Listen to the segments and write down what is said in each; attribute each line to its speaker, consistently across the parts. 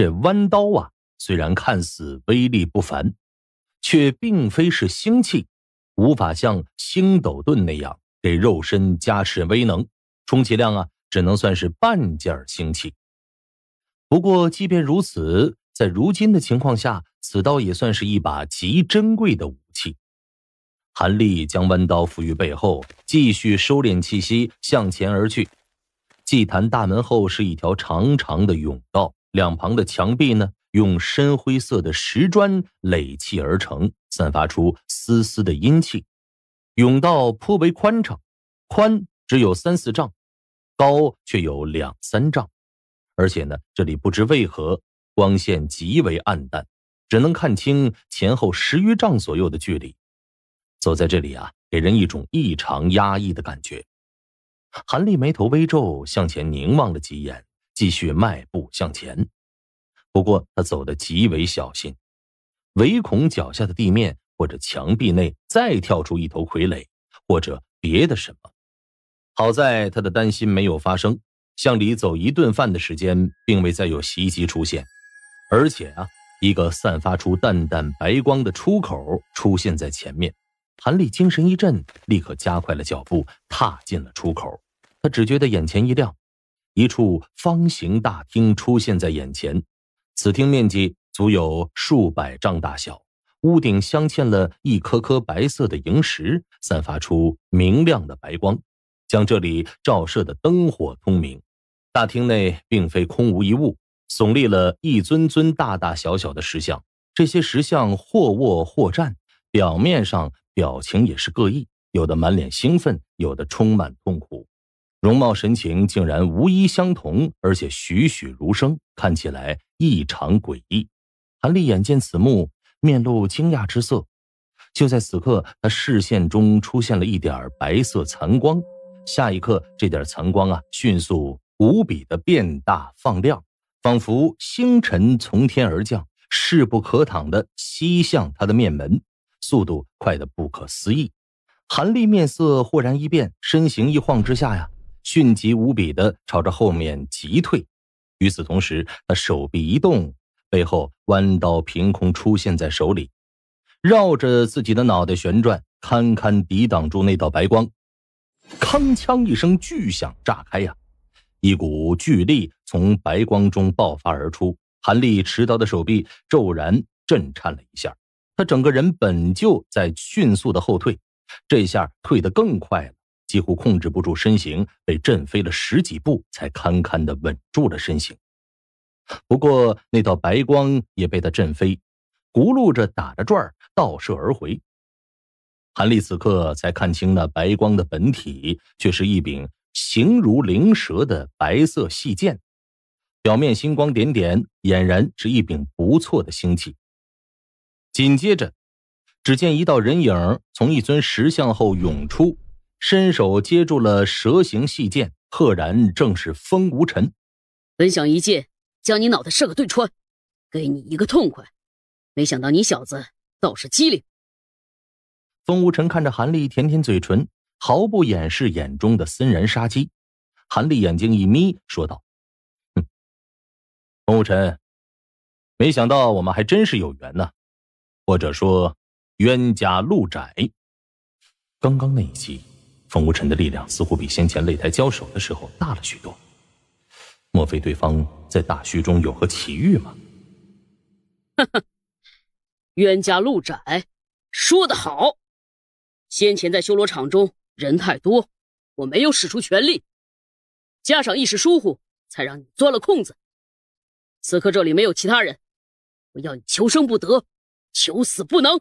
Speaker 1: 这弯刀啊，虽然看似威力不凡，却并非是星器，无法像星斗盾那样给肉身加持威能，充其量啊，只能算是半件星器。不过，即便如此，在如今的情况下，此刀也算是一把极珍贵的武器。韩立将弯刀赋于背后，继续收敛气息向前而去。祭坛大门后是一条长长的甬道。两旁的墙壁呢，用深灰色的石砖垒砌而成，散发出丝丝的阴气。甬道颇为宽敞，宽只有三四丈，高却有两三丈，而且呢，这里不知为何光线极为暗淡，只能看清前后十余丈左右的距离。走在这里啊，给人一种异常压抑的感觉。韩立眉头微皱，向前凝望了几眼。继续迈步向前，不过他走得极为小心，唯恐脚下的地面或者墙壁内再跳出一头傀儡或者别的什么。好在他的担心没有发生，向里走一顿饭的时间，并未再有袭击出现，而且啊，一个散发出淡淡白光的出口出现在前面。韩立精神一振，立刻加快了脚步，踏进了出口。他只觉得眼前一亮。一处方形大厅出现在眼前，此厅面积足有数百丈大小，屋顶镶嵌了一颗颗白色的萤石，散发出明亮的白光，将这里照射的灯火通明。大厅内并非空无一物，耸立了一尊尊大大小小的石像，这些石像或卧或站，表面上表情也是各异，有的满脸兴奋，有的充满痛苦。容貌神情竟然无一相同，而且栩栩如生，看起来异常诡异。韩立眼见此幕，面露惊讶之色。就在此刻，他视线中出现了一点白色残光，下一刻，这点残光啊，迅速无比的变大放亮，仿佛星辰从天而降，势不可挡的吸向他的面门，速度快得不可思议。韩立面色豁然一变，身形一晃之下呀。迅疾无比的朝着后面急退，与此同时，他手臂一动，背后弯刀凭空出现在手里，绕着自己的脑袋旋转，堪堪抵挡住那道白光。铿锵一声巨响炸开呀，一股巨力从白光中爆发而出，韩立持刀的手臂骤然震颤了一下，他整个人本就在迅速的后退，这下退得更快了。几乎控制不住身形，被震飞了十几步，才堪堪的稳住了身形。不过那道白光也被他震飞，轱辘着打着转儿倒射而回。韩立此刻才看清那白光的本体，却是一柄形如灵蛇的白色细剑，表面星光点点，俨然是一柄不错的凶器。紧接着，只见一道人影从一尊石像后涌出。伸手接住
Speaker 2: 了蛇
Speaker 1: 形细剑，赫然正是风无尘。
Speaker 2: 本想一剑将你脑袋射个对穿，给你一个痛快，没想到你小子倒是机灵。
Speaker 1: 风无尘看着韩立，舔舔嘴唇，毫不掩饰眼中的森然杀机。韩立眼睛一眯，说道：“风无尘，没想到我们还真是有缘呐，或者说冤家路窄。刚刚那一击。”风无尘的力量似乎比先前擂台交手的时候大了许多，莫非对方在大墟中有何奇遇吗？
Speaker 2: 哈哈，冤家路窄，说得好！先前在修罗场中人太多，我没有使出全力，加上一时疏忽，才让你钻了空子。此刻这里没有其他人，我要你求生不得，求死不能！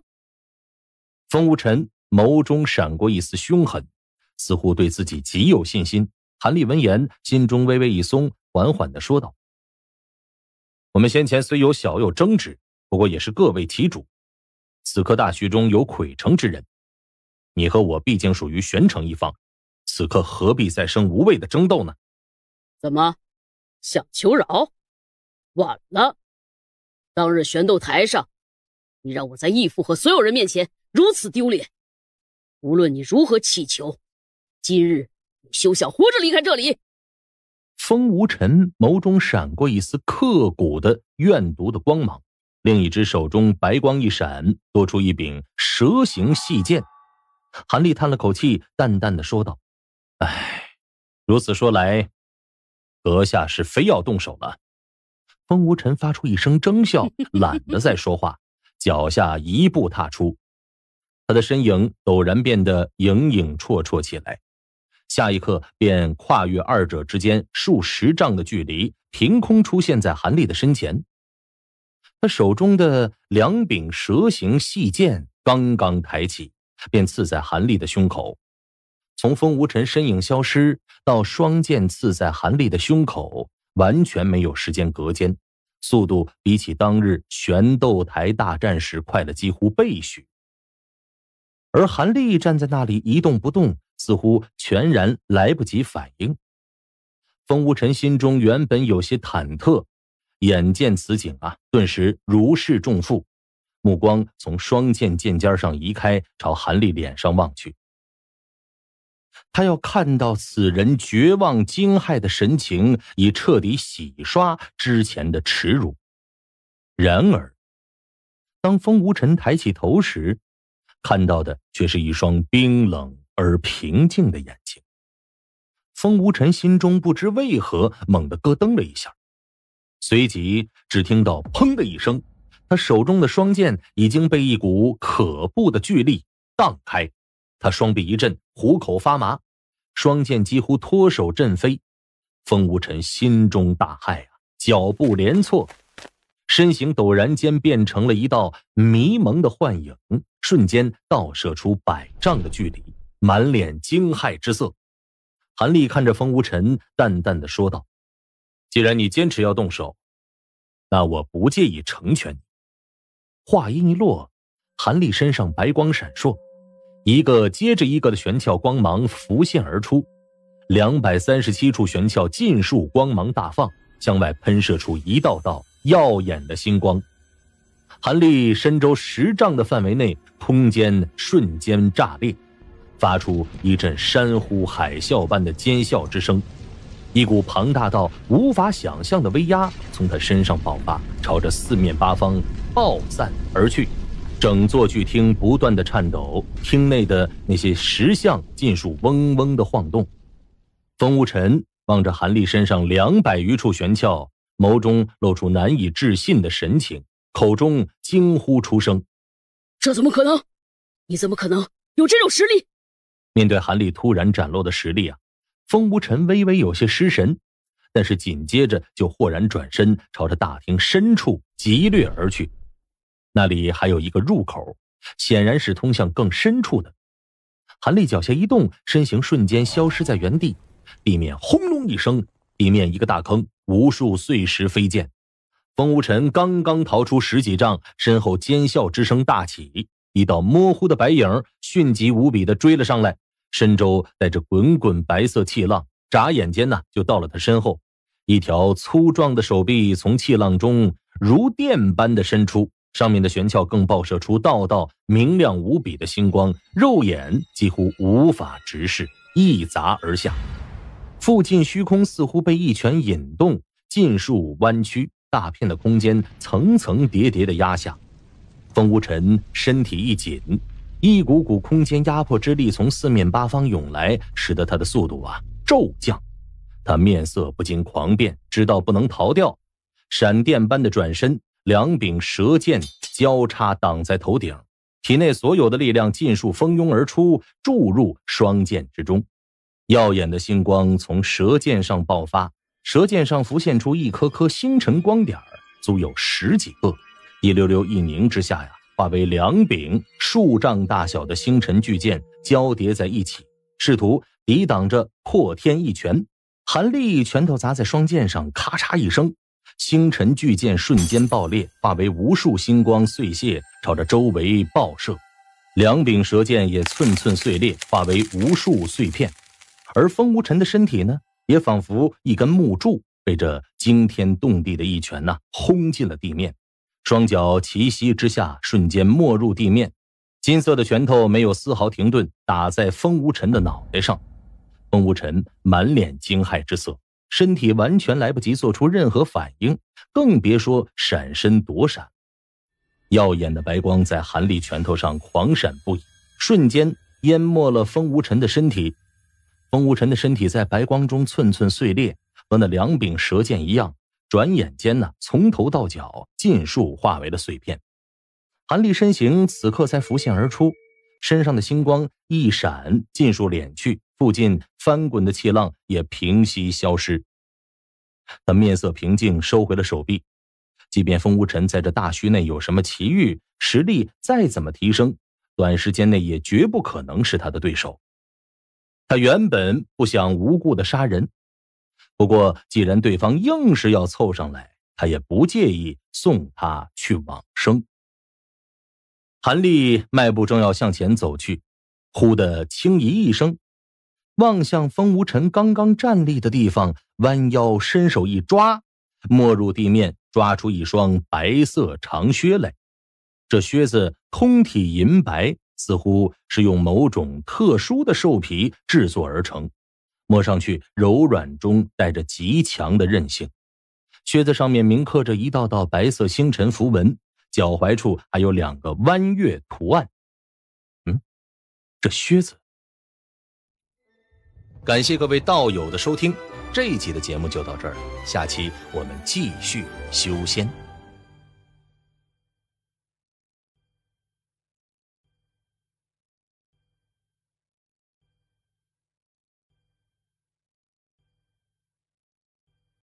Speaker 1: 风无尘眸中闪过一丝凶狠。似乎对自己极有信心。韩立闻言，心中微微一松，缓缓的说道：“我们先前虽有小有争执，不过也是各为其主。此刻大徐中有魁城之人，你和我毕竟属于玄城一方，此刻何必再生无谓的争斗呢？”“
Speaker 2: 怎么，想求饶？晚了！当日悬斗台上，你让我在义父和所有人面前如此丢脸，无论你如何乞求。”今日你休想活着离开这里！
Speaker 1: 风无尘眸中闪过一丝刻骨的怨毒的光芒，另一只手中白光一闪，多出一柄蛇形细剑。韩立叹了口气，淡淡的说道：“哎，如此说来，阁下是非要动手了。”风无尘发出一声争笑，懒得再说话，脚下一步踏出，他的身影陡然变得影影绰绰起来。下一刻，便跨越二者之间数十丈的距离，凭空出现在韩立的身前。他手中的两柄蛇形细剑刚刚抬起，便刺在韩立的胸口。从风无尘身影消失到双剑刺在韩立的胸口，完全没有时间隔间，速度比起当日玄斗台大战时快了几乎倍许。而韩立站在那里一动不动。似乎全然来不及反应，风无尘心中原本有些忐忑，眼见此景啊，顿时如释重负，目光从双剑剑尖上移开，朝韩立脸上望去。他要看到此人绝望惊骇的神情，以彻底洗刷之前的耻辱。然而，当风无尘抬起头时，看到的却是一双冰冷。而平静的眼睛。风无尘心中不知为何猛地咯噔了一下，随即只听到“砰”的一声，他手中的双剑已经被一股可怖的巨力荡开。他双臂一震，虎口发麻，双剑几乎脱手震飞。风无尘心中大骇啊，脚步连错，身形陡然间变成了一道迷蒙的幻影，瞬间倒射出百丈的距离。满脸惊骇之色，韩立看着风无尘，淡淡的说道：“既然你坚持要动手，那我不介意成全。”你。”话音一落，韩立身上白光闪烁，一个接着一个的玄窍光芒浮现而出，两百三十七处玄窍尽数光芒大放，向外喷射出一道道耀眼的星光。韩立身周十丈的范围内，空间瞬间炸裂。发出一阵山呼海啸般的尖啸之声，一股庞大到无法想象的威压从他身上爆发，朝着四面八方爆散而去。整座巨厅不断的颤抖，厅内的那些石像尽数嗡嗡的晃动。风无尘望着韩立身上两百余处玄窍，眸中露出难以置信的神情，口中惊呼出声：“这怎么可
Speaker 2: 能？你怎么可能有这种实力？”
Speaker 1: 面对韩立突然展露的实力啊，风无尘微微有些失神，但是紧接着就豁然转身，朝着大厅深处疾掠而去。那里还有一个入口，显然是通向更深处的。韩立脚下一动，身形瞬间消失在原地，地面轰隆一声，地面一个大坑，无数碎石飞溅。风无尘刚刚逃出十几丈，身后尖啸之声大起，一道模糊的白影迅疾无比的追了上来。身周带着滚滚白色气浪，眨眼间呢就到了他身后，一条粗壮的手臂从气浪中如电般的伸出，上面的玄窍更爆射出道道明亮无比的星光，肉眼几乎无法直视，一砸而下。附近虚空似乎被一拳引动，尽数弯曲，大片的空间层层叠叠的压下，风无尘身体一紧。一股股空间压迫之力从四面八方涌来，使得他的速度啊骤降。他面色不禁狂变，知道不能逃掉，闪电般的转身，两柄蛇剑交叉挡在头顶，体内所有的力量尽数蜂拥而出，注入双剑之中。耀眼的星光从蛇剑上爆发，蛇剑上浮现出一颗颗星辰光点，足有十几个。一溜溜一凝之下呀。化为两柄数丈大小的星辰巨剑交叠在一起，试图抵挡着破天一拳。韩立一拳头砸在双剑上，咔嚓一声，星辰巨剑瞬间爆裂，化为无数星光碎屑朝着周围爆射。两柄蛇剑也寸寸碎裂，化为无数碎片。而风无尘的身体呢，也仿佛一根木柱，被这惊天动地的一拳呐，轰进了地面。双脚齐膝之下，瞬间没入地面。金色的拳头没有丝毫停顿，打在风无尘的脑袋上。风无尘满脸惊骇之色，身体完全来不及做出任何反应，更别说闪身躲闪。耀眼的白光在韩立拳头上狂闪不已，瞬间淹没了风无尘的身体。风无尘的身体在白光中寸寸碎裂，和那两柄蛇剑一样。转眼间呢，从头到脚尽数化为了碎片。韩立身形此刻才浮现而出，身上的星光一闪，尽数敛去，附近翻滚的气浪也平息消失。他面色平静，收回了手臂。即便风无尘在这大墟内有什么奇遇，实力再怎么提升，短时间内也绝不可能是他的对手。他原本不想无故的杀人。不过，既然对方硬是要凑上来，他也不介意送他去往生。韩立迈步正要向前走去，忽的轻咦一声，望向风无尘刚刚站立的地方，弯腰伸手一抓，没入地面，抓出一双白色长靴来。这靴子通体银白，似乎是用某种特殊的兽皮制作而成。摸上去柔软中带着极强的韧性，靴子上面铭刻着一道道白色星辰符文，脚踝处还有两个弯月图案。嗯，这靴子。感谢各位道友的收听，这一集的节目就到这儿，下期我们继续修
Speaker 2: 仙。